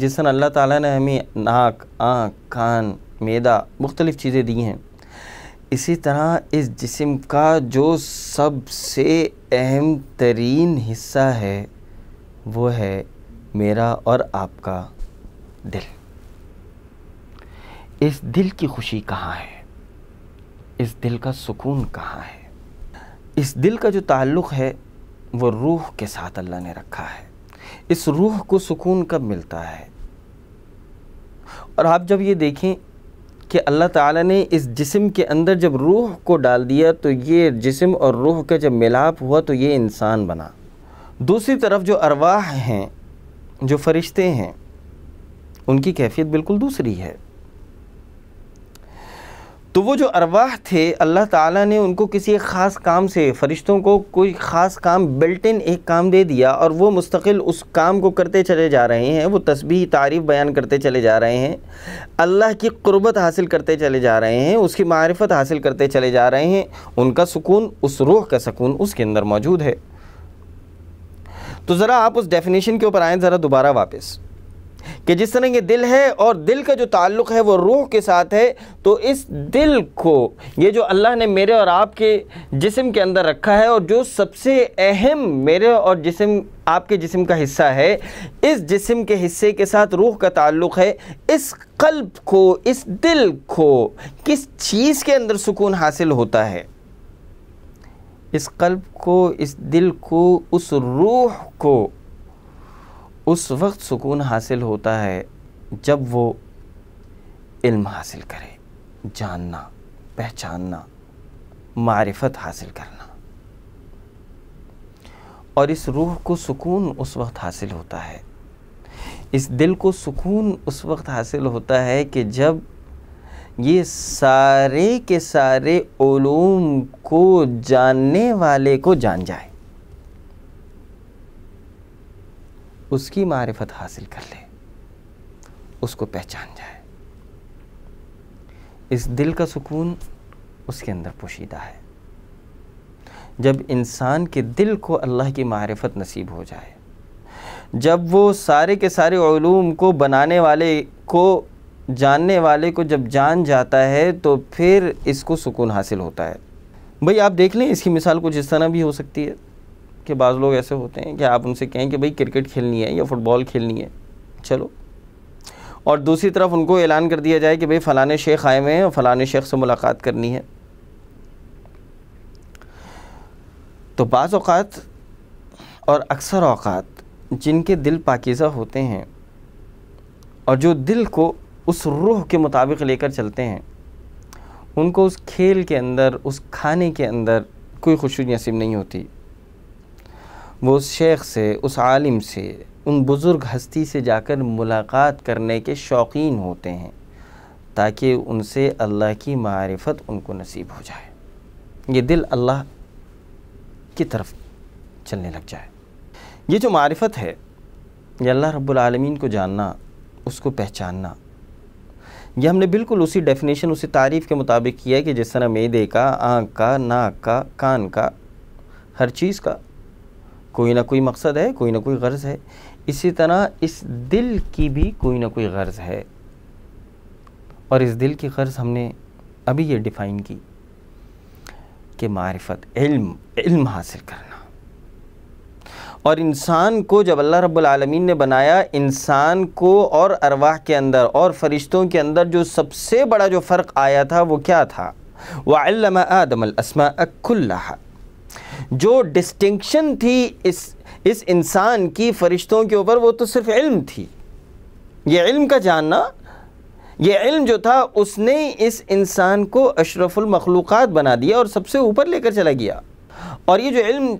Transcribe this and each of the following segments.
जिस अल्लाह ताला ने हमें नाक आँख कान मैदा मुख्तलिफ़ चीज़ें दी हैं इसी तरह इस जिसम का जो सबसे अहम तरीन हिस्सा है वो है मेरा और आपका दिल इस दिल की खुशी कहाँ है इस दिल का सुकून कहाँ है इस दिल का जो ताल्लुक़ है वो रूह के साथ अल्लाह ने रखा है इस रूह को सुकून कब मिलता है और आप जब ये देखें कि अल्लाह ताला ने इस जिस्म के अंदर जब रूह को डाल दिया तो ये जिस्म और रूह का जब मिलाप हुआ तो ये इंसान बना दूसरी तरफ जो अरवाह हैं जो फरिश्ते हैं उनकी कैफियत बिल्कुल दूसरी है तो वो जो अरवाह थे अल्लाह ताला ने उनको किसी एक ख़ास काम से फ़रिश्तों को कोई ख़ास काम बिल्टिन एक काम दे दिया और वो मुस्तकिल उस काम को करते चले जा रहे हैं वो तस्बी तारीफ़ बयान करते चले जा रहे हैं अल्लाह की क़ुरबत हासिल करते चले जा रहे हैं उसकी मारफत हासिल करते चले जा रहे हैं उनका सुकून उस रूह का सुकून उसके अंदर मौजूद है तो ज़रा आप उस डेफिनेशन के ऊपर आएँ ज़रा दोबारा वापस कि जिस तरह ये दिल है और दिल का जो ताल्लुक़ है वो रूह के साथ है तो इस दिल को ये जो अल्लाह ने मेरे और आपके जिस्म के अंदर रखा है और जो सबसे अहम मेरे और जिस्म आपके जिस्म का हिस्सा है इस जिस्म के हिस्से के साथ रूह का ताल्लुक़ है इस कल्ब को इस दिल को किस चीज़ के अंदर सुकून हासिल होता है इस कल्ब को इस दिल को उस रूह को उस वक्त सुकून हासिल होता है जब वो इल्म हासिल करे जानना पहचानना मारिफत हासिल करना और इस रूह को सुकून उस वक्त हासिल होता है इस दिल को सुकून उस वक्त हासिल होता है कि जब ये सारे के सारे ओलूम को जानने वाले को जान जाए उसकी मारिफत हासिल कर ले उसको पहचान जाए इस दिल का सुकून उसके अंदर पोशीदा है जब इंसान के दिल को अल्लाह की मारिफत नसीब हो जाए जब वो सारे के सारे ूम को बनाने वाले को जानने वाले को जब जान जाता है तो फिर इसको सुकून हासिल होता है भाई आप देख लें इसकी मिसाल कुछ इस तरह भी हो सकती है कि बाज़ लोग ऐसे होते हैं कि आप उनसे कहें कि भाई क्रिकेट खेलनी है या फुटबॉल खेलनी है चलो और दूसरी तरफ उनको ऐलान कर दिया जाए कि भाई फ़लाने शेख आए हुए हैं और फ़लाने शेख से मुलाकात करनी है तो बाज़ अवत और अक्सर अवत जिनके दिल पाकिज़ा होते हैं और जो दिल को उस रूह के मुताबिक लेकर चलते हैं उनको उस खेल के अंदर उस खाने के अंदर कोई खुशी नसीब नहीं होती वो उस शेख से उस आलिम से उन बुज़ुर्ग हस्ती से जाकर मुलाकात करने के शौकीन होते हैं ताकि उनसे अल्लाह की मारफत उनको नसीब हो जाए ये दिल अल्लाह की तरफ चलने लग जाए ये जो मारफत है ये अल्लाह रब्बुल को जानना उसको पहचानना ये हमने बिल्कुल उसी डेफिनेशन उसी तारीफ़ के मुताबिक किया है कि जिस तरह मैदे का आँख का नाक का कान का हर चीज़ का कोई ना कोई मकसद है कोई ना कोई गर्ज़ है इसी तरह इस दिल की भी कोई ना कोई गर्ज़ है और इस दिल की गर्ज़ हमने अभी ये डिफ़ाइन की कि मारफत इल्म इल्म हासिल करना और इंसान को जब अल्लाह रब्बुल आलमीन ने बनाया इंसान को और अरवाह के अंदर और फरिश्तों के अंदर जो सबसे बड़ा जो फ़र्क आया था वो क्या था वह आदम असमा अक्ल्ला जो डिस्टिंक्शन थी इस इस इंसान की फ़रिश्तों के ऊपर वो तो सिर्फ इल्म थी ये इल्म का जानना ये इल्म जो था उसने इस इंसान को अशरफुल मखलूक़ात बना दिया और सबसे ऊपर लेकर चला गया और ये जो इल्म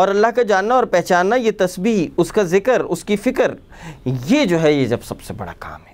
और अल्लाह का जानना और पहचानना ये तस्बी उसका ज़िक्र उसकी फ़िक्र ये जो है ये जब सबसे बड़ा काम है